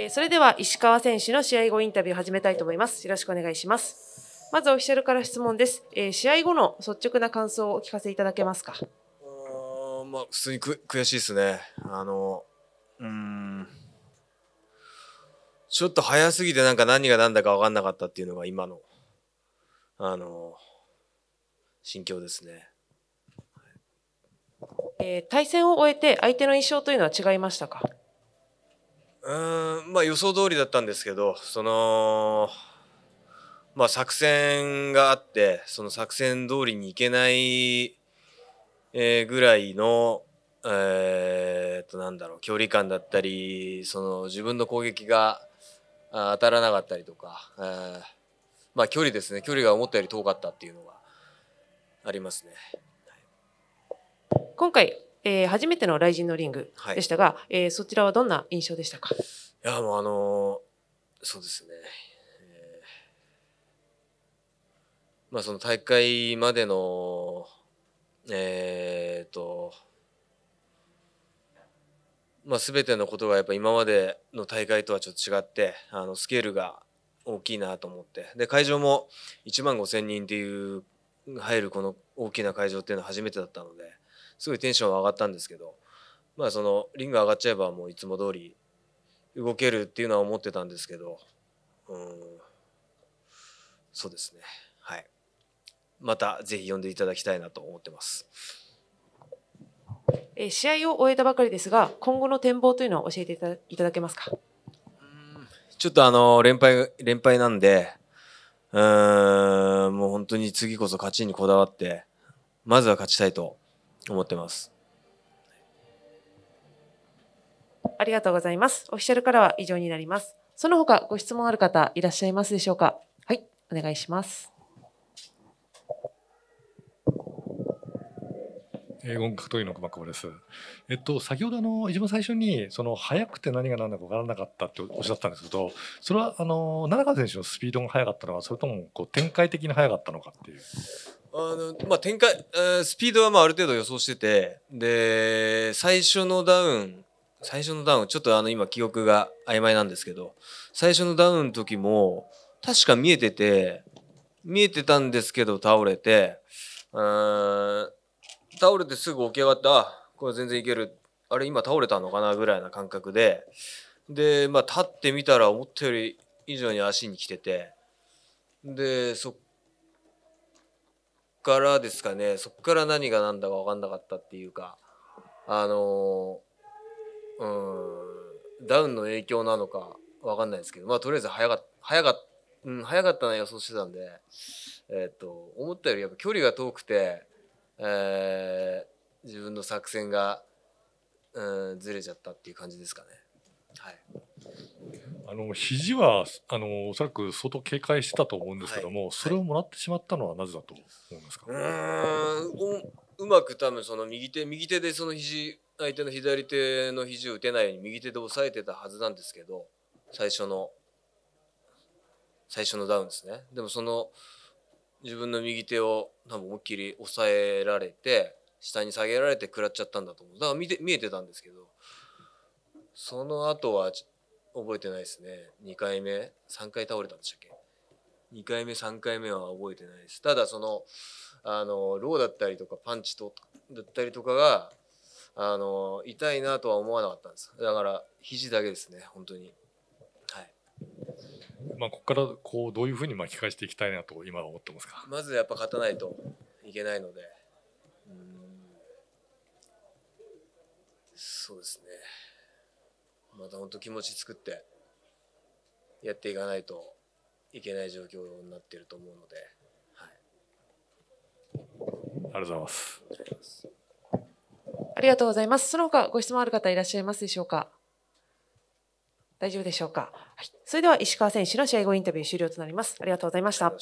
えー、それでは石川選手の試合後インタビューを始めたいと思います。よろしくお願いします。まずオフィシャルから質問です。えー、試合後の率直な感想をお聞かせいただけますか。まあ普通に悔しいですね。あのうんちょっと早すぎてなんか何が何だか分かんなかったっていうのが今のあの心境ですね。えー、対戦を終えて相手の印象というのは違いましたかうんまあ予想通りだったんですけどそのまあ作戦があってその作戦通りにいけない、えぐらいのえー、となんだろう距離感だったりその自分の攻撃が当たらなかったりとか、えー、まあ距離ですね距離が思ったより遠かったっていうのがありますね。今回えー、初めての雷神のリングでしたが、はい、えー、そちらはどんな印象でしたかいやもうあのー、そうですね、えー、まあその大会までのえっとまあ、全てのことがやっぱ今までの大会とはちょっと違ってあのスケールが大きいなと思ってで会場も1万5,000人っていう入るこの大きな会場っていうのは初めてだったのですごいテンション上がったんですけど、まあ、そのリング上がっちゃえばもういつも通り動けるっていうのは思ってたんですけど、うん、そうですね。はい。またぜひ呼んでいただきたいなと思ってます。え試合を終えたばかりですが、今後の展望というのは教えていただけますか。ちょっとあの連敗連敗なんで、うんもう本当に次こそ勝ちにこだわって、まずは勝ちたいと思ってます。ありがとうございます。オフィシャルからは以上になります。その他ご質問ある方いらっしゃいますでしょうか。はい、お願いします。英語格闘技の熊久保です。えっと、先ほどあの一番最初にその速くて何が何だか分からなかったっておっしゃったんですけど、それはあの奈良川選手のスピードが速かったのはそれともこう展開的に速かったのかっていう。あのまあ、展開、スピードはまあある程度予想してて、で、最初のダウン、最初のダウン、ちょっとあの今記憶が曖昧なんですけど、最初のダウンの時も、確か見えてて、見えてたんですけど倒れて、うん、倒れてすぐ起き上がって、あ、これ全然いける。あれ今倒れたのかなぐらいな感覚で、で、まあ立ってみたら思ったより以上に足に来てて、で、そっからですかねそっから何が何だか分かんなかったっていうかあのうんダウンの影響なのか分かんないですけどまあとりあえず早かった早かったうん、早かったな予想してたんで、えー、っと思ったよりやっぱ距離が遠くて、えー、自分の作戦が、うん、ずれちゃったっていう感じですかね。はいあの肘はあのおそらく相当警戒してたと思うんですけども、はい、それをもらってしまったのはなぜだと思うんですかうまく多分その右手右手でその肘相手の左手の肘を打てないように右手で押さえてたはずなんですけど最初の最初のダウンですねでもその自分の右手を多分思いっきり押さえられて下に下げられて食らっちゃったんだと思うだから見て見えてたんですけどその後は覚えてないですね2回目3回倒れたんでしたっけ2回目3回目は覚えてないですただそのあのローだったりとかパンチとだったりとかがあの痛いなとは思わなかったんですだから肘だけですね本当にはいまあここからこうどういうふうに巻き返していきたいなと今は思ってますかまずやっぱ勝たないといけないのでうんそうですねまた本当気持ち作ってやっていかないといけない状況になってると思うので、はい、ありがとうございます。ありがとうございます。その他ご質問ある方いらっしゃいますでしょうか。大丈夫でしょうか。はい、それでは石川選手の試合後インタビュー終了となります。ありがとうございました。